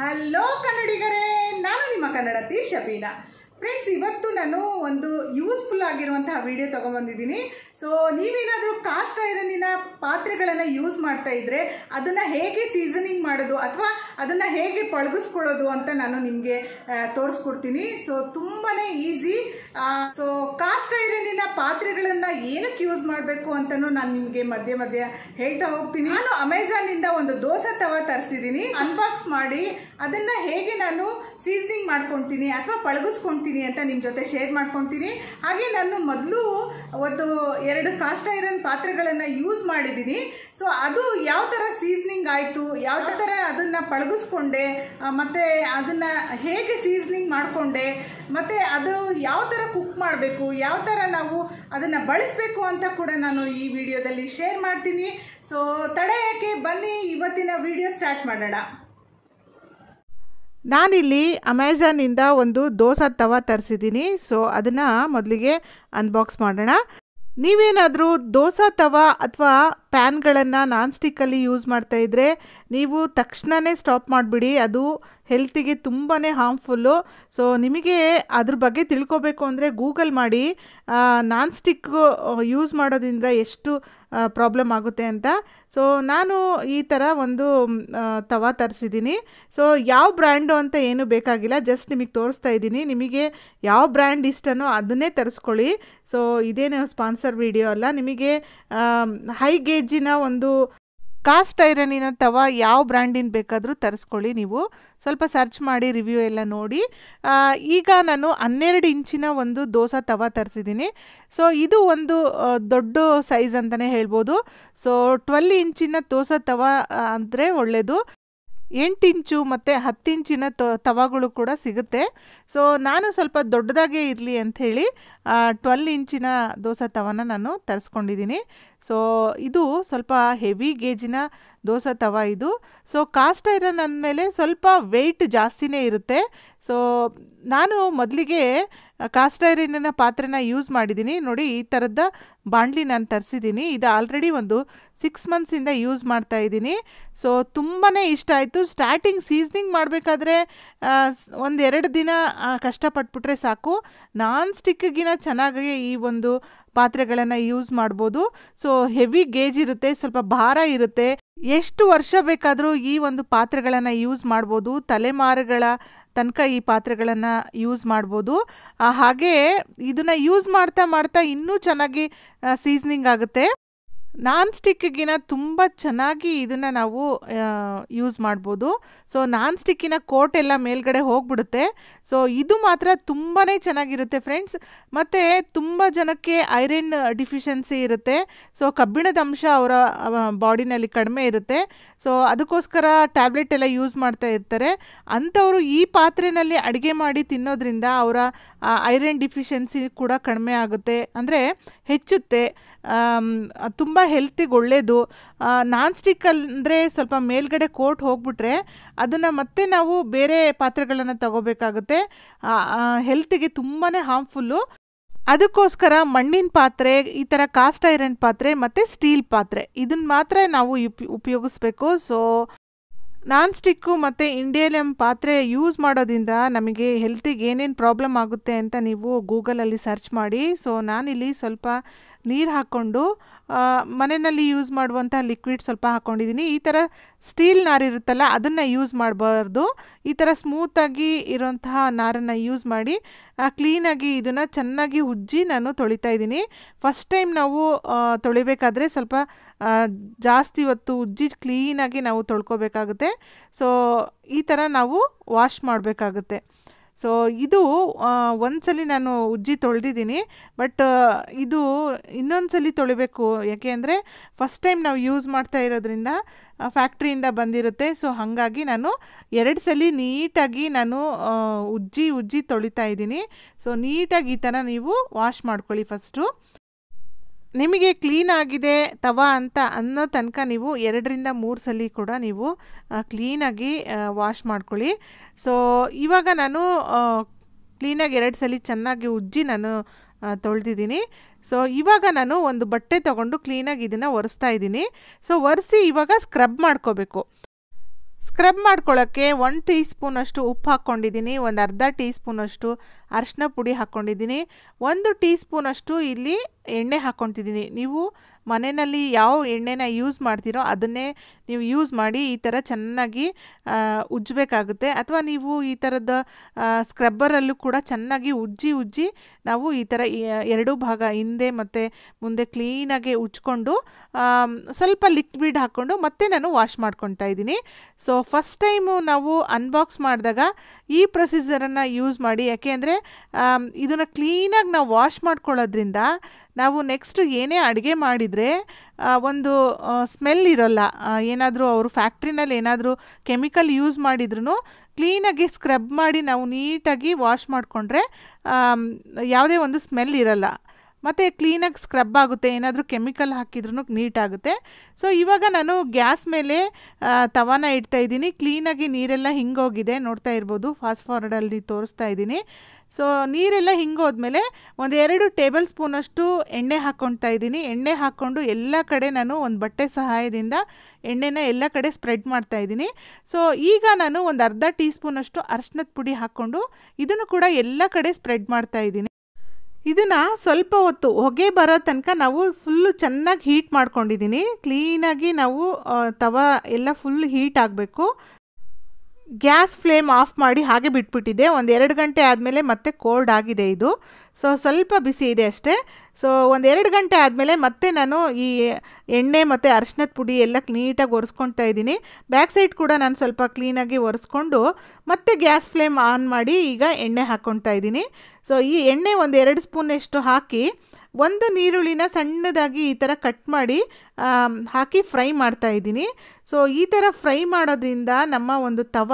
hello ಕನ್ನಡಿಗರೇ ನಾನು ನಿಮ್ಮ ಕನ್ನಡತಿ Shabeena friends ಇವತ್ತು ನಾನು ಒಂದು ಯೂಸ್ಫುಲ್ ಆಗಿರುವಂತಹ ವಿಡಿಯೋ ತಗೊಂಡ್ಬಂದಿದ್ದೀನಿ ಸೊ ನೀವೇನಾದರೂ ಕಾಸ್ಟ್ ಐರನ್ನಿನ ಪಾತ್ರೆಗಳನ್ನು ಯೂಸ್ ಮಾಡ್ತಾ ಇದ್ರೆ ಅದನ್ನು ಹೇಗೆ ಸೀಸನಿಂಗ್ ಮಾಡೋದು ಅಥವಾ ಅದನ್ನು ಹೇಗೆ ಪಳಗಿಸ್ಕೊಳ್ಳೋದು ಅಂತ ನಾನು ನಿಮಗೆ ತೋರಿಸ್ಕೊಡ್ತೀನಿ ಸೊ ತುಂಬಾ ಈಸಿ ಸೊ ಕಾಸ್ಟ್ ಐರನ್ನಿನ ಪಾತ್ರೆಗಳನ್ನು ಏನಕ್ಕೆ ಯೂಸ್ ಮಾಡಬೇಕು ಅಂತಲೂ ನಾನು ನಿಮಗೆ ಮಧ್ಯೆ ಮಧ್ಯೆ ಹೇಳ್ತಾ ಹೋಗ್ತೀನಿ ನಾನು ಅಮೆಝಾನಿಂದ ಒಂದು ದೋಸೆ ತರಿಸಿದ್ದೀನಿ ಅನ್ಬಾಕ್ಸ್ ಮಾಡಿ ಅದನ್ನು ಹೇಗೆ ನಾನು ಸೀಸನಿಂಗ್ ಮಾಡ್ಕೊತೀನಿ ಅಥವಾ ಪಳಗಿಸ್ಕೊತೀನಿ ಅಂತ ನಿಮ್ಮ ಜೊತೆ ಶೇರ್ ಮಾಡ್ಕೊತೀನಿ ಹಾಗೆ ನಾನು ಮೊದಲು ಒಂದು ಎರಡು ಕಾಸ್ಟ್ ಐರನ್ ಪಾತ್ರೆಗಳನ್ನು ಯೂಸ್ ಮಾಡಿದ್ದೀನಿ ಸೊ ಅದು ಯಾವ ಥರ ಸೀಸನಿಂಗ್ ಆಯಿತು ಯಾವ ಥರ ಅದನ್ನು ಪಳಗಿಸ್ಕೊಂಡೆ ಮತ್ತು ಅದನ್ನು ಹೇಗೆ ಸೀಸನಿಂಗ್ ಮಾಡಿಕೊಂಡೆ ಮತ್ತು ಅದು ಯಾವ ಥರ ಕುಕ್ ಮಾಡಬೇಕು ಯಾವ ಥರ ನಾವು ಅದನ್ನ ಬಳಸಬೇಕು ಅಂತ ಕೂಡ ನಾನು ಈ ವಿಡಿಯೋದಲ್ಲಿ ಶೇರ್ ಮಾಡ್ತೀನಿ ಸೊ ತಡ ಯಾಕೆ ಬನ್ನಿ ಇವತ್ತಿನ ವಿಡಿಯೋ ಸ್ಟಾರ್ಟ್ ಮಾಡೋಣ ನಾನಿಲ್ಲಿ ಅಮೆಝಾನಿಂದ ಒಂದು ದೋಸೆ ತವ ತರಿಸಿದ್ದೀನಿ ಸೊ ಅದನ್ನು ಮೊದಲಿಗೆ ಅನ್ಬಾಕ್ಸ್ ಮಾಡೋಣ ನೀವೇನಾದರೂ ದೋಸೆ ತವ ಅಥವಾ ಪ್ಯಾನ್ಗಳನ್ನು ನಾನ್ ಸ್ಟಿಕ್ಕಲ್ಲಿ ಯೂಸ್ ಮಾಡ್ತಾಯಿದ್ರೆ ನೀವು ತಕ್ಷಣವೇ ಸ್ಟಾಪ್ ಮಾಡಿಬಿಡಿ ಅದು ಹೆಲ್ತಿಗೆ ತುಂಬಾ ಹಾರ್ಮ್ಫುಲ್ಲು ಸೊ ನಿಮಗೆ ಅದ್ರ ಬಗ್ಗೆ ತಿಳ್ಕೊಬೇಕು ಅಂದರೆ ಗೂಗಲ್ ಮಾಡಿ ನಾನ್ ಸ್ಟಿಕ್ ಯೂಸ್ ಮಾಡೋದ್ರಿಂದ ಎಷ್ಟು ಪ್ರಾಬ್ಲಮ್ ಆಗುತ್ತೆ ಅಂತ ಸೊ ನಾನು ಈ ಥರ ಒಂದು ತವಾ ತರಿಸಿದ್ದೀನಿ ಸೊ ಯಾವ ಬ್ರ್ಯಾಂಡು ಅಂತ ಏನು ಬೇಕಾಗಿಲ್ಲ ಜಸ್ಟ್ ನಿಮಗೆ ತೋರಿಸ್ತಾ ಇದ್ದೀನಿ ನಿಮಗೆ ಯಾವ ಬ್ರ್ಯಾಂಡ್ ಇಷ್ಟನೋ ಅದನ್ನೇ ತರಿಸ್ಕೊಳ್ಳಿ ಸೊ ಇದೇನೇ ಸ್ಪಾನ್ಸರ್ ವಿಡಿಯೋ ಅಲ್ಲ ನಿಮಗೆ ಹೈ ಗೇಜಿನ ಒಂದು ಕಾಸ್ಟ್ ಐರನಿನ ತವ ಯಾವ ಬ್ರ್ಯಾಂಡಿನ ಬೇಕಾದರೂ ತರಿಸ್ಕೊಳ್ಳಿ ನೀವು ಸ್ವಲ್ಪ ಸರ್ಚ್ ಮಾಡಿ ರಿವ್ಯೂ ಎಲ್ಲ ನೋಡಿ ಈಗ ನಾನು ಹನ್ನೆರಡು ಇಂಚಿನ ಒಂದು ದೋಸೆ ತವ ತರಿಸಿದ್ದೀನಿ ಸೊ ಇದು ಒಂದು ದೊಡ್ಡ ಸೈಜ್ ಅಂತಲೇ ಹೇಳ್ಬೋದು ಸೊ ಟ್ವೆಲ್ ಇಂಚಿನ ದೋಸೆ ತವ ಅಂದರೆ ಒಳ್ಳೆಯದು ಎಂಟಿಂಚು ಮತ್ತು ಹತ್ತಿಂಚಿನ ತ ತವಾಗಳು ಕೂಡ ಸಿಗುತ್ತೆ ಸೊ ನಾನು ಸ್ವಲ್ಪ ದೊಡ್ಡದಾಗೇ ಇರಲಿ ಅಂಥೇಳಿ ಟ್ವೆಲ್ ಇಂಚಿನ ದೋಸೆ ತವನ ನಾನು ತರಿಸ್ಕೊಂಡಿದ್ದೀನಿ ಸೊ ಇದು ಸ್ವಲ್ಪ ಹೆವಿ ಗೇಜಿನ ದೋಸೆ ತವ ಇದು ಸೊ ಕಾಸ್ಟ್ ಐರನ್ ಅಂದಮೇಲೆ ಸ್ವಲ್ಪ ವೆಯ್ಟ್ ಜಾಸ್ತಿನೇ ಇರುತ್ತೆ ಸೊ ನಾನು ಮೊದಲಿಗೆ ಕಾಸ್ಟೈರಿನ ಪಾತ್ರೆನ ಯೂಸ್ ಮಾಡಿದ್ದೀನಿ ನೋಡಿ ಈ ಥರದ ಬಾಂಡ್ಲಿ ನಾನು ತರಿಸಿದ್ದೀನಿ ಇದು ಆಲ್ರೆಡಿ ಒಂದು ಸಿಕ್ಸ್ ಮಂತ್ಸಿಂದ ಯೂಸ್ ಮಾಡ್ತಾ ಇದ್ದೀನಿ ಸೊ ತುಂಬಾ ಇಷ್ಟ ಆಯಿತು ಸ್ಟಾರ್ಟಿಂಗ್ ಸೀಸ್ನಿಂಗ್ ಮಾಡಬೇಕಾದ್ರೆ ಒಂದೆರಡು ಎರಡು ದಿನ ಕಷ್ಟಪಟ್ಬಿಟ್ರೆ ಸಾಕು ನಾನ್ ಸ್ಟಿಕ್ಗಿನ ಚೆನ್ನಾಗಿ ಈ ಒಂದು ಪಾತ್ರೆಗಳನ್ನು ಯೂಸ್ ಮಾಡ್ಬೋದು ಸೊ ಹೆವಿ ಗೇಜ್ ಇರುತ್ತೆ ಸ್ವಲ್ಪ ಭಾರ ಇರುತ್ತೆ ಎಷ್ಟು ವರ್ಷ ಬೇಕಾದರೂ ಈ ಒಂದು ಪಾತ್ರೆಗಳನ್ನು ಯೂಸ್ ಮಾಡ್ಬೋದು ತಲೆಮಾರುಗಳ ತನಕ ಈ ಪಾತ್ರೆಗಳನ್ನು ಯೂಸ್ ಮಾಡ್ಬೋದು ಹಾಗೆ ಇದನ್ನು ಯೂಸ್ ಮಾಡ್ತಾ ಮಾಡ್ತಾ ಇನ್ನೂ ಚೆನ್ನಾಗಿ ಸೀಸ್ನಿಂಗ್ ಆಗುತ್ತೆ ನಾನ್ ಸ್ಟಿಕ್ಗಿನ ತುಂಬ ಚೆನ್ನಾಗಿ ಇದನ್ನು ನಾವು ಯೂಸ್ ಮಾಡ್ಬೋದು ಸೊ ನಾನ್ ಸ್ಟಿಕ್ಕಿನ ಕೋಟ್ ಎಲ್ಲ ಮೇಲ್ಗಡೆ ಹೋಗ್ಬಿಡುತ್ತೆ ಸೊ ಇದು ಮಾತ್ರ ತುಂಬಾ ಚೆನ್ನಾಗಿರುತ್ತೆ ಫ್ರೆಂಡ್ಸ್ ಮತ್ತು ತುಂಬ ಜನಕ್ಕೆ ಐರನ್ ಡಿಫಿಷಿಯನ್ಸಿ ಇರುತ್ತೆ ಸೊ ಕಬ್ಬಿಣದ ಅಂಶ ಅವರ ಬಾಡಿನಲ್ಲಿ ಕಡಿಮೆ ಇರುತ್ತೆ ಸೊ ಅದಕ್ಕೋಸ್ಕರ ಟ್ಯಾಬ್ಲೆಟ್ ಎಲ್ಲ ಯೂಸ್ ಮಾಡ್ತಾ ಇರ್ತಾರೆ ಅಂಥವರು ಈ ಪಾತ್ರೆಯಲ್ಲಿ ಅಡುಗೆ ಮಾಡಿ ತಿನ್ನೋದ್ರಿಂದ ಅವರ ಐರನ್ ಡಿಫಿಷಿಯನ್ಸಿ ಕೂಡ ಕಡಿಮೆ ಆಗುತ್ತೆ ಅಂದರೆ ಹೆಚ್ಚುತ್ತೆ ತುಂಬ ಹೆಲ್ತಿಗೆ ಒಳ್ಳೆಯದು ನಾನ್ ಸ್ಟಿಕ್ ಅಂದರೆ ಸ್ವಲ್ಪ ಮೇಲ್ಗಡೆ ಕೋಟ್ ಹೋಗ್ಬಿಟ್ರೆ ಅದನ್ನು ಮತ್ತೆ ನಾವು ಬೇರೆ ಪಾತ್ರೆಗಳನ್ನು ತಗೋಬೇಕಾಗುತ್ತೆ ಹೆಲ್ತಿಗೆ ತುಂಬಾ ಹಾರ್ಮ್ಫುಲ್ಲು ಅದಕ್ಕೋಸ್ಕರ ಮಣ್ಣಿನ ಪಾತ್ರೆ ಈ ಥರ ಕಾಸ್ಟ್ ಐರನ್ ಪಾತ್ರೆ ಮತ್ತು ಸ್ಟೀಲ್ ಪಾತ್ರೆ ಇದನ್ನು ಮಾತ್ರ ನಾವು ಉಪಯೋಗಿಸ್ಬೇಕು ಸೊ ನಾನ್ ಸ್ಟಿಕ್ಕು ಮತ್ತು ಇಂಡಿಯಲಿಯಂ ಪಾತ್ರೆ ಯೂಸ್ ಮಾಡೋದ್ರಿಂದ ನಮಗೆ ಹೆಲ್ತಿಗೆ ಏನೇನು ಪ್ರಾಬ್ಲಮ್ ಆಗುತ್ತೆ ಅಂತ ನೀವು ಗೂಗಲಲ್ಲಿ ಸರ್ಚ್ ಮಾಡಿ ಸೊ ನಾನಿಲ್ಲಿ ಸ್ವಲ್ಪ ನೀರು ಹಾಕ್ಕೊಂಡು ಮನೆಯಲ್ಲಿ ಯೂಸ್ ಮಾಡುವಂಥ ಲಿಕ್ವಿಡ್ ಸ್ವಲ್ಪ ಹಾಕ್ಕೊಂಡಿದ್ದೀನಿ ಈ ಥರ ಸ್ಟೀಲ್ ನಾರಿರುತ್ತಲ್ಲ ಅದನ್ನು ಯೂಸ್ ಮಾಡಬಾರ್ದು ಈ ಥರ ಸ್ಮೂತಾಗಿ ಇರೋಂತಹ ನಾರನ್ನು ಯೂಸ್ ಮಾಡಿ ಕ್ಲೀನಾಗಿ ಇದನ್ನು ಚೆನ್ನಾಗಿ ಉಜ್ಜಿ ನಾನು ತೊಳಿತಾ ಇದ್ದೀನಿ ಫಸ್ಟ್ ಟೈಮ್ ನಾವು ತೊಳಿಬೇಕಾದ್ರೆ ಸ್ವಲ್ಪ ಜಾಸ್ತಿ ಹೊತ್ತು ಉಜ್ಜಿ ಕ್ಲೀನಾಗಿ ನಾವು ತೊಳ್ಕೊಬೇಕಾಗುತ್ತೆ ಸೊ ಈ ಥರ ನಾವು ವಾಶ್ ಮಾಡಬೇಕಾಗುತ್ತೆ ಸೊ ಇದು ಒಂದು ಸಲ ನಾನು ಉಜ್ಜಿ ತೊಳೆದಿದ್ದೀನಿ ಬಟ್ ಇದು ಇನ್ನೊಂದು ಸಲ ತೊಳಿಬೇಕು ಯಾಕೆ ಅಂದರೆ ಫಸ್ಟ್ ಟೈಮ್ ನಾವು ಯೂಸ್ ಮಾಡ್ತಾ ಇರೋದ್ರಿಂದ ಫ್ಯಾಕ್ಟ್ರಿಯಿಂದ ಬಂದಿರುತ್ತೆ ಸೊ ಹಾಗಾಗಿ ನಾನು ಎರಡು ಸಲ ನೀಟಾಗಿ ನಾನು ಉಜ್ಜಿ ಉಜ್ಜಿ ತೊಳಿತಾ ಇದ್ದೀನಿ ಸೊ ನೀಟಾಗಿ ಈ ಥರ ನೀವು ವಾಶ್ ಮಾಡ್ಕೊಳ್ಳಿ ಫಸ್ಟು ನಿಮಗೆ ಕ್ಲೀನ್ ಆಗಿದೆ ತವ ಅಂತ ಅನ್ನೋ ತನಕ ನೀವು ಎರಡರಿಂದ ಮೂರು ಸಲ ಕೂಡ ನೀವು ಕ್ಲೀನಾಗಿ ವಾಶ್ ಮಾಡ್ಕೊಳ್ಳಿ ಸೊ ಇವಾಗ ನಾನು ಕ್ಲೀನಾಗಿ ಎರಡು ಸಲ ಚೆನ್ನಾಗಿ ಉಜ್ಜಿ ನಾನು ತೊಳೆದಿದ್ದೀನಿ ಸೊ ಇವಾಗ ನಾನು ಒಂದು ಬಟ್ಟೆ ತಗೊಂಡು ಕ್ಲೀನಾಗಿ ಇದನ್ನು ಒರೆಸ್ತಾ ಇದ್ದೀನಿ ಸೊ ಒರೆಸಿ ಇವಾಗ ಸ್ಕ್ರಬ್ ಮಾಡ್ಕೋಬೇಕು ಸ್ಕ್ರಬ್ ಮಾಡ್ಕೊಳ್ಳೋಕ್ಕೆ ಒನ್ ಟೀ ಸ್ಪೂನಷ್ಟು ಉಪ್ಪು ಹಾಕ್ಕೊಂಡಿದ್ದೀನಿ ಒಂದು ಅರ್ಧ ಟೀ ಸ್ಪೂನಷ್ಟು ಅರಶಿನ ಪುಡಿ ಹಾಕ್ಕೊಂಡಿದ್ದೀನಿ ಒಂದು ಟೀ ಸ್ಪೂನಷ್ಟು ಇಲ್ಲಿ ಎಣ್ಣೆ ಹಾಕ್ಕೊತಿದ್ದೀನಿ ನೀವು ಮನೆಯಲ್ಲಿ ಯಾವ ಎಣ್ಣೆನ ಯೂಸ್ ಮಾಡ್ತೀರೋ ಅದನ್ನೇ ನೀವು ಯೂಸ್ ಮಾಡಿ ಈ ಥರ ಚೆನ್ನಾಗಿ ಉಜ್ಜಬೇಕಾಗುತ್ತೆ ಅಥವಾ ನೀವು ಈ ಥರದ ಸ್ಕ್ರಬ್ಬರಲ್ಲೂ ಕೂಡ ಚೆನ್ನಾಗಿ ಉಜ್ಜಿ ಉಜ್ಜಿ ನಾವು ಈ ಥರ ಎರಡೂ ಭಾಗ ಹಿಂದೆ ಮತ್ತು ಮುಂದೆ ಕ್ಲೀನಾಗಿ ಉಜ್ಕೊಂಡು ಸ್ವಲ್ಪ ಲಿಕ್ವಿಡ್ ಹಾಕ್ಕೊಂಡು ಮತ್ತೆ ನಾನು ವಾಶ್ ಮಾಡ್ಕೊತಾ ಇದ್ದೀನಿ ಸೊ ಫಸ್ಟ್ ಟೈಮು ನಾವು ಅನ್ಬಾಕ್ಸ್ ಮಾಡಿದಾಗ ಈ ಪ್ರೊಸೀಜರನ್ನು ಯೂಸ್ ಮಾಡಿ ಯಾಕೆ ಅಂದರೆ ಇದನ್ನು ಕ್ಲೀನಾಗಿ ನಾವು ವಾಶ್ ಮಾಡ್ಕೊಳ್ಳೋದ್ರಿಂದ ನಾವು ನೆಕ್ಸ್ಟು ಏನೇ ಅಡುಗೆ ಮಾಡಿದರೆ ಒಂದು ಸ್ಮೆಲ್ ಇರಲ್ಲ ಏನಾದರೂ ಅವರು ಫ್ಯಾಕ್ಟ್ರಿನಲ್ಲಿ ಏನಾದರೂ ಕೆಮಿಕಲ್ ಯೂಸ್ ಮಾಡಿದ್ರು ಕ್ಲೀನಾಗಿ ಸ್ಕ್ರಬ್ ಮಾಡಿ ನಾವು ನೀಟಾಗಿ ವಾಶ್ ಮಾಡಿಕೊಂಡ್ರೆ ಯಾವುದೇ ಒಂದು ಸ್ಮೆಲ್ ಇರೋಲ್ಲ ಮತ್ತು ಕ್ಲೀನಾಗಿ ಸ್ಕ್ರಬ್ ಆಗುತ್ತೆ ಏನಾದರೂ ಕೆಮಿಕಲ್ ಹಾಕಿದ್ರೂ ನೀಟಾಗುತ್ತೆ ಸೊ ಇವಾಗ ನಾನು ಗ್ಯಾಸ್ ಮೇಲೆ ತವಾನ ಇಡ್ತಾ ಇದ್ದೀನಿ ಕ್ಲೀನಾಗಿ ನೀರೆಲ್ಲ ಹಿಂಗೋಗಿದೆ ನೋಡ್ತಾ ಇರ್ಬೋದು ಫಾಸ್ಟ್ ಫಾರ್ವರ್ಡಲ್ಲಿ ತೋರಿಸ್ತಾ ಇದ್ದೀನಿ ಸೊ ನೀರೆಲ್ಲ ಹಿಂಗೋದ್ಮೇಲೆ ಒಂದು ಎರಡು ಟೇಬಲ್ ಸ್ಪೂನಷ್ಟು ಎಣ್ಣೆ ಹಾಕ್ಕೊಳ್ತಾ ಇದ್ದೀನಿ ಎಣ್ಣೆ ಹಾಕ್ಕೊಂಡು ಎಲ್ಲ ಕಡೆ ನಾನು ಒಂದು ಬಟ್ಟೆ ಸಹಾಯದಿಂದ ಎಣ್ಣೆನ ಎಲ್ಲ ಕಡೆ ಸ್ಪ್ರೆಡ್ ಮಾಡ್ತಾ ಇದ್ದೀನಿ ಸೊ ಈಗ ನಾನು ಒಂದು ಅರ್ಧ ಟೀ ಸ್ಪೂನಷ್ಟು ಅರ್ಶಿನದ ಪುಡಿ ಹಾಕ್ಕೊಂಡು ಇದನ್ನು ಕೂಡ ಎಲ್ಲ ಕಡೆ ಸ್ಪ್ರೆಡ್ ಮಾಡ್ತಾ ಇದ್ದೀನಿ ಇದನ್ನು ಸ್ವಲ್ಪ ಹೊತ್ತು ಹೊಗೆ ಬರೋ ತನಕ ನಾವು ಫುಲ್ಲು ಚೆನ್ನಾಗಿ ಹೀಟ್ ಮಾಡ್ಕೊಂಡಿದ್ದೀನಿ ಕ್ಲೀನಾಗಿ ನಾವು ತವ ಎಲ್ಲ ಫುಲ್ ಹೀಟ್ ಆಗಬೇಕು ಗ್ಯಾಸ್ ಫ್ಲೇಮ್ ಆಫ್ ಮಾಡಿ ಹಾಗೆ ಬಿಟ್ಬಿಟ್ಟಿದೆ ಒಂದು ಎರಡು ಗಂಟೆ ಆದಮೇಲೆ ಮತ್ತೆ ಕೋಲ್ಡ್ ಆಗಿದೆ ಇದು ಸೊ ಸ್ವಲ್ಪ ಬಿಸಿ ಇದೆ ಅಷ್ಟೇ ಸೊ ಒಂದು ಎರಡು ಗಂಟೆ ಆದಮೇಲೆ ಮತ್ತೆ ನಾನು ಈ ಎಣ್ಣೆ ಮತ್ತು ಅರಿಶಿನದ ಪುಡಿ ಎಲ್ಲ ಕ್ಲೀಟಾಗಿ ಒರೆಸ್ಕೊಳ್ತಾ ಇದ್ದೀನಿ ಬ್ಯಾಕ್ ಸೈಡ್ ಕೂಡ ನಾನು ಸ್ವಲ್ಪ ಕ್ಲೀನಾಗಿ ಒರೆಸ್ಕೊಂಡು ಮತ್ತೆ ಗ್ಯಾಸ್ ಫ್ಲೇಮ್ ಆನ್ ಮಾಡಿ ಈಗ ಎಣ್ಣೆ ಹಾಕ್ಕೊಳ್ತಾ ಇದ್ದೀನಿ ಸೊ ಈ ಎಣ್ಣೆ ಒಂದು ಎರಡು ಸ್ಪೂನ್ ಹಾಕಿ ಒಂದು ನೀರುಳ್ಳಿನ ಸಣ್ಣದಾಗಿ ಈ ಥರ ಕಟ್ ಮಾಡಿ ಹಾಕಿ ಫ್ರೈ ಮಾಡ್ತಾ ಇದ್ದೀನಿ ಸೊ ಈ ಥರ ಫ್ರೈ ಮಾಡೋದ್ರಿಂದ ನಮ್ಮ ಒಂದು ತವ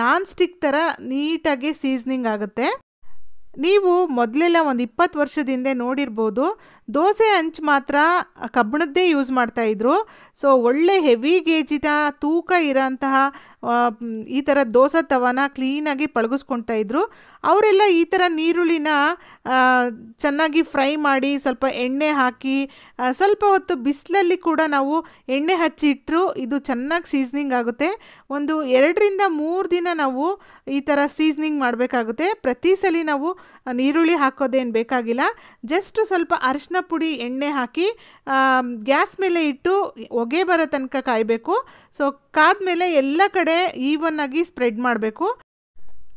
ನಾನ್ ಸ್ಟಿಕ್ ಥರ ನೀಟಾಗಿ ಸೀಸ್ನಿಂಗ್ ಆಗುತ್ತೆ ನೀವು ಮೊದಲೆಲ್ಲ ಒಂದು ಇಪ್ಪತ್ತು ವರ್ಷದಿಂದ ನೋಡಿರ್ಬೋದು ದೋಸೆ ಅಂಚು ಮಾತ್ರ ಕಬ್ಬಣದ್ದೇ ಯೂಸ್ ಮಾಡ್ತಾಯಿದ್ರು ಸೊ ಒಳ್ಳೆ ಹೆವಿ ಗೇಜಿದ ತೂಕ ಇರೋಂತಹ ಈ ಥರ ದೋಸೆ ತವನ ಕ್ಲೀನಾಗಿ ಪಳಗಿಸ್ಕೊಳ್ತಾ ಇದ್ದರು ಅವರೆಲ್ಲ ಈ ಥರ ನೀರುಳ್ಳಿನ ಚೆನ್ನಾಗಿ ಫ್ರೈ ಮಾಡಿ ಸ್ವಲ್ಪ ಎಣ್ಣೆ ಹಾಕಿ ಸ್ವಲ್ಪ ಹೊತ್ತು ಬಿಸಿಲಲ್ಲಿ ಕೂಡ ನಾವು ಎಣ್ಣೆ ಹಚ್ಚಿ ಇದು ಚೆನ್ನಾಗಿ ಸೀಸ್ನಿಂಗ್ ಆಗುತ್ತೆ ಒಂದು ಎರಡರಿಂದ ಮೂರು ದಿನ ನಾವು ಈ ಥರ ಸೀಸ್ನಿಂಗ್ ಮಾಡಬೇಕಾಗುತ್ತೆ ಪ್ರತಿ ಸಲ ನಾವು ಈರುಳ್ಳಿ ಹಾಕೋದೇನು ಬೇಕಾಗಿಲ್ಲ ಜಸ್ಟ್ ಸ್ವಲ್ಪ ಅರಿಶಿನ ಪುಡಿ ಎಣ್ಣೆ ಹಾಕಿ ಗ್ಯಾಸ್ ಮೇಲೆ ಇಟ್ಟು ಒಗೆ ಬರೋ ತನಕ ಕಾಯಬೇಕು ಸೊ ಮೇಲೆ ಎಲ್ಲ ಕಡೆ ಈವನ್ ಆಗಿ ಸ್ಪ್ರೆಡ್ ಮಾಡಬೇಕು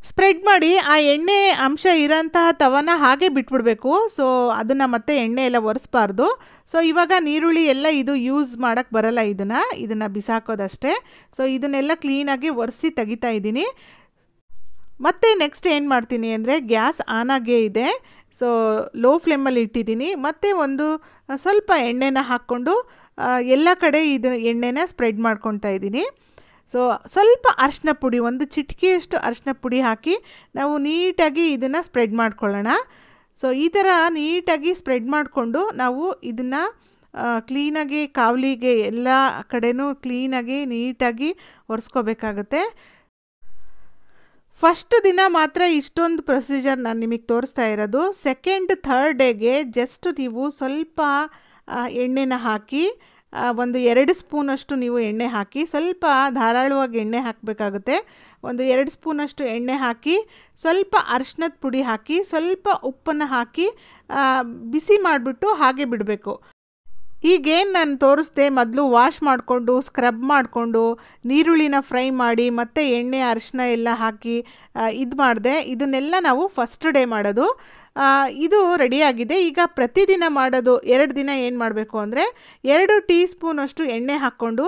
ಸ್ಪ್ರೆಡ್ ಮಾಡಿ ಆ ಎಣ್ಣೆ ಅಂಶ ಇರೋಂತಹ ತವನ ಹಾಗೆ ಬಿಟ್ಬಿಡಬೇಕು ಸೊ ಅದನ್ನು ಮತ್ತೆ ಎಣ್ಣೆ ಎಲ್ಲ ಒರೆಸ್ಬಾರ್ದು ಸೊ ಇವಾಗ ನೀರುಳ್ಳಿ ಎಲ್ಲ ಇದು ಯೂಸ್ ಮಾಡೋಕ್ಕೆ ಬರಲ್ಲ ಇದನ್ನು ಇದನ್ನು ಬಿಸಾಕೋದಷ್ಟೇ ಸೊ ಇದನ್ನೆಲ್ಲ ಕ್ಲೀನಾಗಿ ಒರೆಸಿ ತೆಗಿತಾ ಇದ್ದೀನಿ ಮತ್ತು ನೆಕ್ಸ್ಟ್ ಏನು ಮಾಡ್ತೀನಿ ಅಂದರೆ ಗ್ಯಾಸ್ ಆನಾಗೇ ಇದೆ ಸೊ ಲೋ ಫ್ಲೇಮಲ್ಲಿ ಇಟ್ಟಿದ್ದೀನಿ ಮತ್ತು ಒಂದು ಸ್ವಲ್ಪ ಎಣ್ಣೆನ ಹಾಕ್ಕೊಂಡು ಎಲ್ಲ ಕಡೆ ಇದು ಎಣ್ಣೆನ ಸ್ಪ್ರೆಡ್ ಮಾಡ್ಕೊತಾ ಇದ್ದೀನಿ ಸೊ ಸ್ವಲ್ಪ ಅರ್ಶಿನ ಪುಡಿ ಒಂದು ಚಿಟಕಿಯಷ್ಟು ಅರಿಶಿನ ಪುಡಿ ಹಾಕಿ ನಾವು ನೀಟಾಗಿ ಇದನ್ನು ಸ್ಪ್ರೆಡ್ ಮಾಡ್ಕೊಳ್ಳೋಣ ಸೊ ಈ ಥರ ನೀಟಾಗಿ ಸ್ಪ್ರೆಡ್ ಮಾಡಿಕೊಂಡು ನಾವು ಇದನ್ನು ಕ್ಲೀನಾಗಿ ಕಾವಲಿಗೆ ಎಲ್ಲ ಕಡೆಯೂ ಕ್ಲೀನಾಗಿ ನೀಟಾಗಿ ಒರೆಸ್ಕೋಬೇಕಾಗತ್ತೆ ಫಸ್ಟ್ ದಿನ ಮಾತ್ರ ಇಷ್ಟೊಂದು ಪ್ರೊಸೀಜರ್ ನಾನು ನಿಮಗೆ ತೋರಿಸ್ತಾ ಇರೋದು ಸೆಕೆಂಡ್ ಥರ್ಡ್ ಡೇಗೆ ಜಸ್ಟ್ ನೀವು ಸ್ವಲ್ಪ ಎಣ್ಣೆನ ಹಾಕಿ ಒಂದು ಎರಡು ಸ್ಪೂನಷ್ಟು ನೀವು ಎಣ್ಣೆ ಹಾಕಿ ಸ್ವಲ್ಪ ಧಾರಾಳವಾಗಿ ಎಣ್ಣೆ ಹಾಕಬೇಕಾಗುತ್ತೆ ಒಂದು ಎರಡು ಸ್ಪೂನಷ್ಟು ಎಣ್ಣೆ ಹಾಕಿ ಸ್ವಲ್ಪ ಅರ್ಶಿನದ ಪುಡಿ ಹಾಕಿ ಸ್ವಲ್ಪ ಉಪ್ಪನ್ನು ಹಾಕಿ ಬಿಸಿ ಮಾಡಿಬಿಟ್ಟು ಹಾಗೆ ಬಿಡಬೇಕು ಈಗೇನು ನಾನು ತೋರಿಸ್ದೆ ಮೊದಲು ವಾಶ್ ಮಾಡಿಕೊಂಡು ಸ್ಕ್ರಬ್ ಮಾಡಿಕೊಂಡು ನೀರುಳ್ಳಿನ ಫ್ರೈ ಮಾಡಿ ಮತ್ತು ಎಣ್ಣೆ ಅರಿಶಿನ ಎಲ್ಲ ಹಾಕಿ ಇದು ಮಾಡಿದೆ ಇದನ್ನೆಲ್ಲ ನಾವು ಫಸ್ಟ್ ಡೇ ಮಾಡೋದು ಇದು ರೆಡಿಯಾಗಿದೆ ಈಗ ಪ್ರತಿದಿನ ಮಾಡೋದು ಎರಡು ದಿನ ಏನು ಮಾಡಬೇಕು ಅಂದರೆ ಎರಡು ಟೀ ಸ್ಪೂನಷ್ಟು ಎಣ್ಣೆ ಹಾಕ್ಕೊಂಡು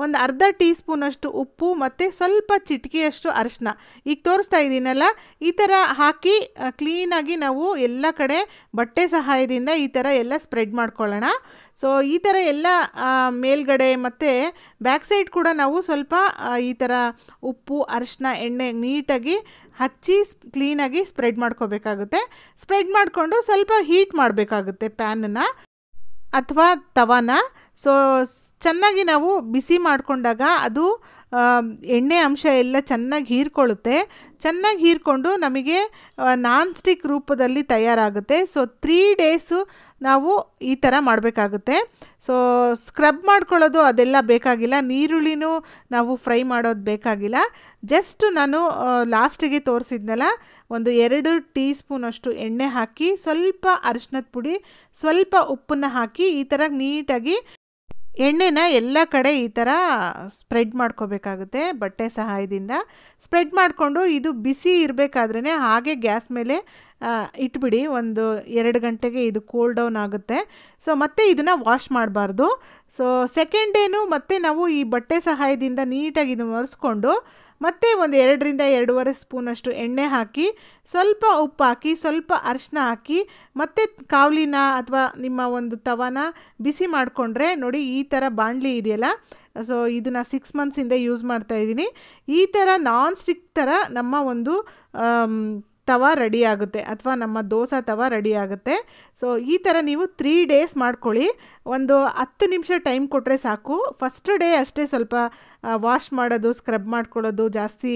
ಒಂದು ಅರ್ಧ ಟೀ ಸ್ಪೂನಷ್ಟು ಉಪ್ಪು ಮತ್ತು ಸ್ವಲ್ಪ ಚಿಟಿಕೆಯಷ್ಟು ಅರಶಿನ ಈಗ ತೋರಿಸ್ತಾ ಇದ್ದೀನಲ್ಲ ಈ ಥರ ಹಾಕಿ ಕ್ಲೀನಾಗಿ ನಾವು ಎಲ್ಲ ಕಡೆ ಬಟ್ಟೆ ಸಹಾಯದಿಂದ ಈ ಥರ ಎಲ್ಲ ಸ್ಪ್ರೆಡ್ ಮಾಡ್ಕೊಳ್ಳೋಣ ಸೊ ಈ ಥರ ಎಲ್ಲ ಮೇಲ್ಗಡೆ ಮತ್ತು ಬ್ಯಾಕ್ ಸೈಡ್ ಕೂಡ ನಾವು ಸ್ವಲ್ಪ ಈ ಥರ ಉಪ್ಪು ಅರಶಿನ ಎಣ್ಣೆ ನೀಟಾಗಿ ಹಚ್ಚಿ ಕ್ಲೀನಾಗಿ ಸ್ಪ್ರೆಡ್ ಮಾಡ್ಕೋಬೇಕಾಗುತ್ತೆ ಸ್ಪ್ರೆಡ್ ಮಾಡಿಕೊಂಡು ಸ್ವಲ್ಪ ಹೀಟ್ ಮಾಡಬೇಕಾಗುತ್ತೆ ಪ್ಯಾನನ್ನು ಅಥವಾ ತವಾನ ಸೊ ಚೆನ್ನಾಗಿ ನಾವು ಬಿಸಿ ಮಾಡಿಕೊಂಡಾಗ ಅದು ಎಣ್ಣೆ ಅಂಶ ಎಲ್ಲ ಚೆನ್ನಾಗಿ ಹೀರ್ಕೊಳ್ಳುತ್ತೆ ಚೆನ್ನಾಗಿ ಹೀರ್ಕೊಂಡು ನಮಗೆ ನಾನ್ ಸ್ಟಿಕ್ ರೂಪದಲ್ಲಿ ತಯಾರಾಗುತ್ತೆ ಸೊ ತ್ರೀ ಡೇಸು ನಾವು ಈ ಥರ ಮಾಡಬೇಕಾಗುತ್ತೆ ಸೊ ಸ್ಕ್ರಬ್ ಮಾಡ್ಕೊಳ್ಳೋದು ಅದೆಲ್ಲ ಬೇಕಾಗಿಲ್ಲ ನೀರುಳ್ಳಿನೂ ನಾವು ಫ್ರೈ ಮಾಡೋದು ಬೇಕಾಗಿಲ್ಲ ಜಸ್ಟ್ ನಾನು ಲಾಸ್ಟಿಗೆ ತೋರಿಸಿದ್ನಲ್ಲ ಒಂದು ಎರಡು ಟೀ ಸ್ಪೂನಷ್ಟು ಎಣ್ಣೆ ಹಾಕಿ ಸ್ವಲ್ಪ ಅರಿಶಿನದ ಪುಡಿ ಸ್ವಲ್ಪ ಉಪ್ಪನ್ನು ಹಾಕಿ ಈ ಥರ ನೀಟಾಗಿ ಎಣ್ಣೆನ ಎಲ್ಲ ಕಡೆ ಈ ಥರ ಸ್ಪ್ರೆಡ್ ಮಾಡ್ಕೋಬೇಕಾಗುತ್ತೆ ಬಟ್ಟೆ ಸಹಾಯದಿಂದ ಸ್ಪ್ರೆಡ್ ಮಾಡಿಕೊಂಡು ಇದು ಬಿಸಿ ಇರಬೇಕಾದ್ರೆ ಹಾಗೆ ಗ್ಯಾಸ್ ಮೇಲೆ ಇಟ್ಬಿಡಿ ಒಂದು ಎರಡು ಗಂಟೆಗೆ ಇದು ಕೂಲ್ ಡೌನ್ ಆಗುತ್ತೆ ಸೊ ಮತ್ತೆ ಇದನ್ನು ವಾಶ್ ಮಾಡಬಾರ್ದು ಸೊ ಸೆಕೆಂಡ್ ಡೇನು ಮತ್ತೆ ನಾವು ಈ ಬಟ್ಟೆ ಸಹಾಯದಿಂದ ನೀಟಾಗಿ ಇದು ಒರೆಸ್ಕೊಂಡು ಮತ್ತೆ ಒಂದು ಎರಡರಿಂದ ಎರಡೂವರೆ ಸ್ಪೂನಷ್ಟು ಎಣ್ಣೆ ಹಾಕಿ ಸ್ವಲ್ಪ ಉಪ್ಪು ಹಾಕಿ ಸ್ವಲ್ಪ ಅರಿಶಿನ ಹಾಕಿ ಮತ್ತೆ ಕಾವಲಿನ ಅಥವಾ ನಿಮ್ಮ ಒಂದು ತವನ ಬಿಸಿ ಮಾಡಿಕೊಂಡ್ರೆ ನೋಡಿ ಈ ಥರ ಬಾಣಲಿ ಇದೆಯಲ್ಲ ಸೊ ಇದನ್ನು ಸಿಕ್ಸ್ ಮಂತ್ಸಿಂದ ಯೂಸ್ ಮಾಡ್ತಾಯಿದ್ದೀನಿ ಈ ಥರ ನಾನ್ ಸ್ಟಿಕ್ ಥರ ನಮ್ಮ ಒಂದು ತವ ರೆಡಿ ಆಗುತ್ತೆ ಅಥವಾ ನಮ್ಮ ದೋಸೆ ತವ ರೆಡಿ ಆಗುತ್ತೆ ಸೊ ಈ ಥರ ನೀವು ತ್ರೀ ಡೇಸ್ ಮಾಡ್ಕೊಳ್ಳಿ ಒಂದು ಹತ್ತು ನಿಮಿಷ ಟೈಮ್ ಕೊಟ್ಟರೆ ಸಾಕು ಫಸ್ಟ್ ಡೇ ಅಷ್ಟೇ ಸ್ವಲ್ಪ ವಾಶ್ ಮಾಡೋದು ಸ್ಕ್ರಬ್ ಮಾಡ್ಕೊಳ್ಳೋದು ಜಾಸ್ತಿ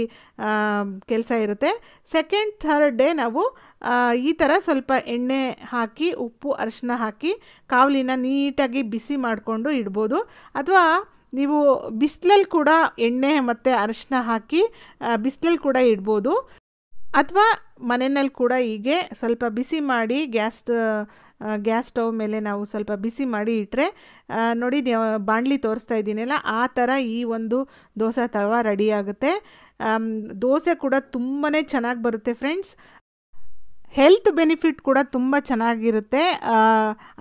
ಕೆಲಸ ಇರುತ್ತೆ ಸೆಕೆಂಡ್ ಥರ್ಡ್ ಡೇ ನಾವು ಈ ಥರ ಸ್ವಲ್ಪ ಎಣ್ಣೆ ಹಾಕಿ ಉಪ್ಪು ಅರಿಶಿನ ಹಾಕಿ ಕಾವಲಿನ ನೀಟಾಗಿ ಬಿಸಿ ಮಾಡಿಕೊಂಡು ಇಡ್ಬೋದು ಅಥವಾ ನೀವು ಬಿಸಿಲಲ್ಲಿ ಕೂಡ ಎಣ್ಣೆ ಮತ್ತು ಅರಿಶಿನ ಹಾಕಿ ಬಿಸಿಲಲ್ಲಿ ಕೂಡ ಇಡ್ಬೋದು ಅಥವಾ ಮನೆಯಲ್ಲಿ ಕೂಡ ಹೀಗೆ ಸ್ವಲ್ಪ ಬಿಸಿ ಮಾಡಿ ಗ್ಯಾಸ್ ಗ್ಯಾಸ್ ಸ್ಟವ್ ಮೇಲೆ ನಾವು ಸ್ವಲ್ಪ ಬಿಸಿ ಮಾಡಿ ಇಟ್ಟರೆ ನೋಡಿ ಬಾಣಲಿ ತೋರಿಸ್ತಾ ಇದ್ದೀನಲ್ಲ ಆ ಥರ ಈ ಒಂದು ದೋಸೆ ತವ ರೆಡಿ ಆಗುತ್ತೆ ದೋಸೆ ಕೂಡ ತುಂಬಾ ಚೆನ್ನಾಗಿ ಬರುತ್ತೆ ಫ್ರೆಂಡ್ಸ್ ಹೆಲ್ತ್ ಬೆನಿಫಿಟ್ ಕೂಡ ತುಂಬ ಚೆನ್ನಾಗಿರುತ್ತೆ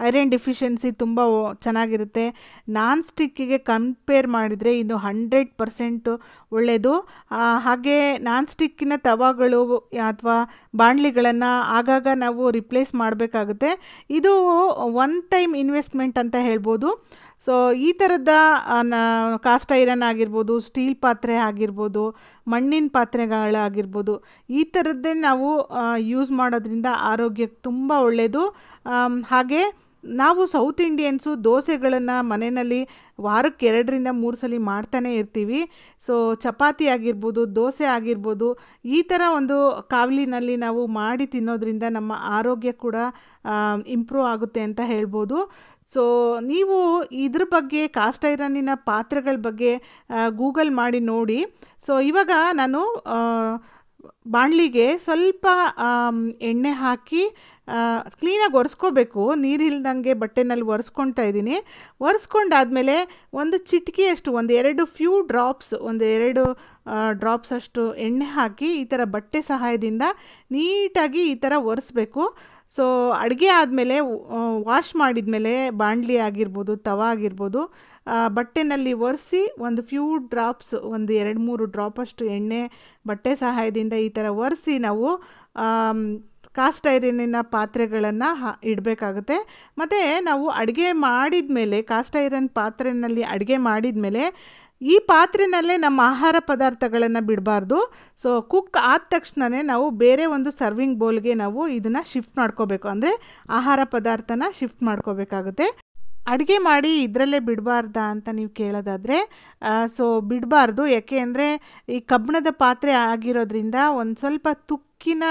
ಐರನ್ ಡಿಫಿಷಿಯನ್ಸಿ ತುಂಬ ಚೆನ್ನಾಗಿರುತ್ತೆ ನಾನ್ ಸ್ಟಿಕ್ಕಿಗೆ ಕಂಪೇರ್ ಮಾಡಿದರೆ ಇದು ಹಂಡ್ರೆಡ್ ಪರ್ಸೆಂಟು ಒಳ್ಳೆಯದು ಹಾಗೆ ನಾನ್ ಸ್ಟಿಕ್ಕಿನ ತವಾಗಳು ಅಥವಾ ಬಾಣಲಿಗಳನ್ನು ಆಗಾಗ ನಾವು ರಿಪ್ಲೇಸ್ ಮಾಡಬೇಕಾಗುತ್ತೆ ಇದು ಒನ್ ಟೈಮ್ ಇನ್ವೆಸ್ಟ್ಮೆಂಟ್ ಅಂತ ಹೇಳ್ಬೋದು ಸೊ ಈ ಥರದ ಕಾಸ್ಟ್ ಐರನ್ ಆಗಿರ್ಬೋದು ಸ್ಟೀಲ್ ಪಾತ್ರೆ ಆಗಿರ್ಬೋದು ಮಣ್ಣಿನ ಪಾತ್ರೆಗಳಾಗಿರ್ಬೋದು ಈ ಥರದ್ದೇ ನಾವು ಯೂಸ್ ಮಾಡೋದ್ರಿಂದ ಆರೋಗ್ಯಕ್ಕೆ ತುಂಬ ಒಳ್ಳೆಯದು ಹಾಗೆ ನಾವು ಸೌತ್ ಇಂಡಿಯನ್ಸು ದೋಸೆಗಳನ್ನು ಮನೆಯಲ್ಲಿ ವಾರಕ್ಕೆ ಎರಡರಿಂದ ಮೂರು ಸಲ ಮಾಡ್ತಾನೆ ಇರ್ತೀವಿ ಸೊ ಚಪಾತಿ ಆಗಿರ್ಬೋದು ದೋಸೆ ಆಗಿರ್ಬೋದು ಈ ಥರ ಒಂದು ಕಾವಲಿನಲ್ಲಿ ನಾವು ಮಾಡಿ ತಿನ್ನೋದ್ರಿಂದ ನಮ್ಮ ಆರೋಗ್ಯ ಕೂಡ ಇಂಪ್ರೂವ್ ಆಗುತ್ತೆ ಅಂತ ಹೇಳ್ಬೋದು ಸೊ ನೀವು ಇದ್ರ ಬಗ್ಗೆ ಕಾಸ್ಟ್ ಐರನ್ನಿನ ಪಾತ್ರೆಗಳ ಬಗ್ಗೆ ಗೂಗಲ್ ಮಾಡಿ ನೋಡಿ ಸೊ ಇವಾಗ ನಾನು ಬಾಣಲಿಗೆ ಸ್ವಲ್ಪ ಎಣ್ಣೆ ಹಾಕಿ ಕ್ಲೀನಾಗಿ ಒರೆಸ್ಕೋಬೇಕು ನೀರಿಲ್ದಂಗೆ ಬಟ್ಟೆನಲ್ಲಿ ಒರೆಸ್ಕೊಳ್ತಾ ಇದ್ದೀನಿ ಒರೆಸ್ಕೊಂಡಾದಮೇಲೆ ಒಂದು ಚಿಟಕಿಯಷ್ಟು ಒಂದು ಎರಡು ಫ್ಯೂ ಡ್ರಾಪ್ಸ್ ಒಂದು ಎರಡು ಡ್ರಾಪ್ಸ್ ಅಷ್ಟು ಎಣ್ಣೆ ಹಾಕಿ ಈ ಥರ ಬಟ್ಟೆ ಸಹಾಯದಿಂದ ನೀಟಾಗಿ ಈ ಥರ ಒರೆಸ್ಬೇಕು ಸೊ ಅಡುಗೆ ಆದಮೇಲೆ ವಾಶ್ ಮಾಡಿದ ಬಾಂಡ್ಲಿ ಆಗಿರ್ಬೋದು ತವ ಆಗಿರ್ಬೋದು ಬಟ್ಟೆನಲ್ಲಿ ಒರೆಸಿ ಒಂದು ಫ್ಯೂ ಡ್ರಾಪ್ಸ್ ಒಂದು ಎರಡು ಮೂರು ಅಷ್ಟು ಎಣ್ಣೆ ಬಟ್ಟೆ ಸಹಾಯದಿಂದ ಈ ಥರ ಒರೆಸಿ ನಾವು ಕಾಸ್ಟ್ ಐರನ್ನಿನ ಪಾತ್ರೆಗಳನ್ನು ಹಾ ಇಡಬೇಕಾಗುತ್ತೆ ಮತ್ತು ನಾವು ಅಡುಗೆ ಮಾಡಿದ ಮೇಲೆ ಕಾಸ್ಟ್ ಐರನ್ ಪಾತ್ರೆಯಲ್ಲಿ ಅಡುಗೆ ಮಾಡಿದ ಮೇಲೆ ಈ ಪಾತ್ರೆನಲ್ಲೇ ನಮ್ಮ ಆಹಾರ ಪದಾರ್ಥಗಳನ್ನು ಬಿಡಬಾರ್ದು ಸೊ ಕುಕ್ ಆದ ತಕ್ಷಣವೇ ನಾವು ಬೇರೆ ಒಂದು ಸರ್ವಿಂಗ್ ಬೌಲ್ಗೆ ನಾವು ಇದನ್ನು ಶಿಫ್ಟ್ ಮಾಡ್ಕೋಬೇಕು ಅಂದರೆ ಆಹಾರ ಪದಾರ್ಥನ ಶಿಫ್ಟ್ ಮಾಡ್ಕೋಬೇಕಾಗುತ್ತೆ ಅಡುಗೆ ಮಾಡಿ ಇದರಲ್ಲೇ ಬಿಡಬಾರ್ದ ಅಂತ ನೀವು ಕೇಳೋದಾದರೆ ಸೊ ಬಿಡಬಾರ್ದು ಯಾಕೆ ಅಂದರೆ ಈ ಕಬ್ಬಿಣದ ಪಾತ್ರೆ ಆಗಿರೋದ್ರಿಂದ ಒಂದು ಸ್ವಲ್ಪ ತುಕ್ಕಿನ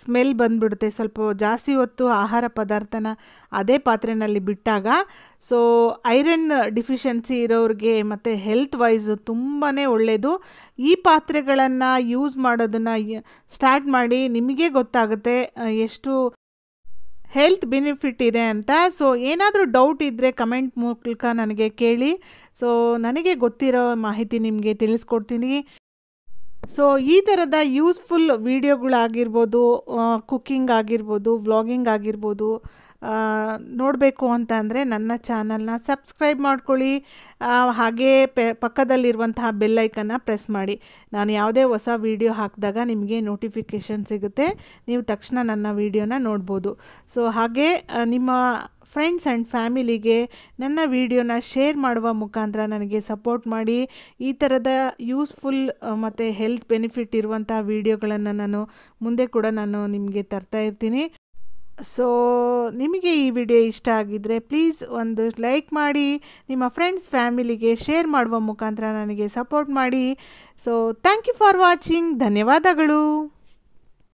ಸ್ಮೆಲ್ ಬಂದುಬಿಡುತ್ತೆ ಸ್ವಲ್ಪ ಜಾಸ್ತಿ ಹೊತ್ತು ಆಹಾರ ಪದಾರ್ಥನ ಅದೇ ಪಾತ್ರೆಯಲ್ಲಿ ಬಿಟ್ಟಾಗ ಸೊ ಐರನ್ ಡಿಫಿಷಿಯನ್ಸಿ ಇರೋರಿಗೆ ಮತ್ತು ಹೆಲ್ತ್ ವೈಸ್ ತುಂಬಾ ಒಳ್ಳೆಯದು ಈ ಪಾತ್ರೆಗಳನ್ನು ಯೂಸ್ ಮಾಡೋದನ್ನು ಸ್ಟಾರ್ಟ್ ಮಾಡಿ ನಿಮಗೆ ಗೊತ್ತಾಗುತ್ತೆ ಎಷ್ಟು ಹೆಲ್ತ್ ಬೆನಿಫಿಟ್ ಇದೆ ಅಂತ ಸೊ ಏನಾದರೂ ಡೌಟ್ ಇದ್ದರೆ ಕಮೆಂಟ್ ಮೂಲಕ ನನಗೆ ಕೇಳಿ ಸೊ ನನಗೆ ಗೊತ್ತಿರೋ ಮಾಹಿತಿ ನಿಮಗೆ ತಿಳಿಸ್ಕೊಡ್ತೀನಿ ಸೊ ಈ ಥರದ ಯೂಸ್ಫುಲ್ ವೀಡಿಯೋಗಳಾಗಿರ್ಬೋದು ಕುಕ್ಕಿಂಗ್ ಆಗಿರ್ಬೋದು ವ್ಲಾಗಿಂಗ್ ಆಗಿರ್ಬೋದು ನೋಡಬೇಕು ಅಂತ ಅಂದರೆ ನನ್ನ ಚಾನಲ್ನ ಸಬ್ಸ್ಕ್ರೈಬ್ ಮಾಡ್ಕೊಳ್ಳಿ ಹಾಗೇ ಪೆ ಪಕ್ಕದಲ್ಲಿರುವಂತಹ ಬೆಲ್ಲೈಕನ್ನು ಪ್ರೆಸ್ ಮಾಡಿ ನಾನು ಯಾವುದೇ ಹೊಸ ವೀಡಿಯೋ ಹಾಕಿದಾಗ ನಿಮಗೆ ನೋಟಿಫಿಕೇಷನ್ ಸಿಗುತ್ತೆ ನೀವು ತಕ್ಷಣ ನನ್ನ ವೀಡಿಯೋನ ನೋಡ್ಬೋದು ಸೊ ಹಾಗೆ ನಿಮ್ಮ ಫ್ರೆಂಡ್ಸ್ ಆ್ಯಂಡ್ ಫ್ಯಾಮಿಲಿಗೆ ನನ್ನ ವೀಡಿಯೋನ ಶೇರ್ ಮಾಡುವ ಮುಖಾಂತರ ನನಗೆ ಸಪೋರ್ಟ್ ಮಾಡಿ ಈ ಥರದ ಯೂಸ್ಫುಲ್ ಮತ್ತು ಹೆಲ್ತ್ ಬೆನಿಫಿಟ್ ಇರುವಂಥ ವೀಡಿಯೋಗಳನ್ನು ನಾನು ಮುಂದೆ ಕೂಡ ನಾನು ನಿಮಗೆ ತರ್ತಾ ಇರ್ತೀನಿ ಸೊ ನಿಮಗೆ ಈ ವಿಡಿಯೋ ಇಷ್ಟ ಆಗಿದ್ದರೆ ಪ್ಲೀಸ್ ಒಂದು ಲೈಕ್ ಮಾಡಿ ನಿಮ್ಮ ಫ್ರೆಂಡ್ಸ್ ಫ್ಯಾಮಿಲಿಗೆ ಶೇರ್ ಮಾಡುವ ಮುಖಾಂತರ ನನಗೆ ಸಪೋರ್ಟ್ ಮಾಡಿ so thank you for watching ಧನ್ಯವಾದಗಳು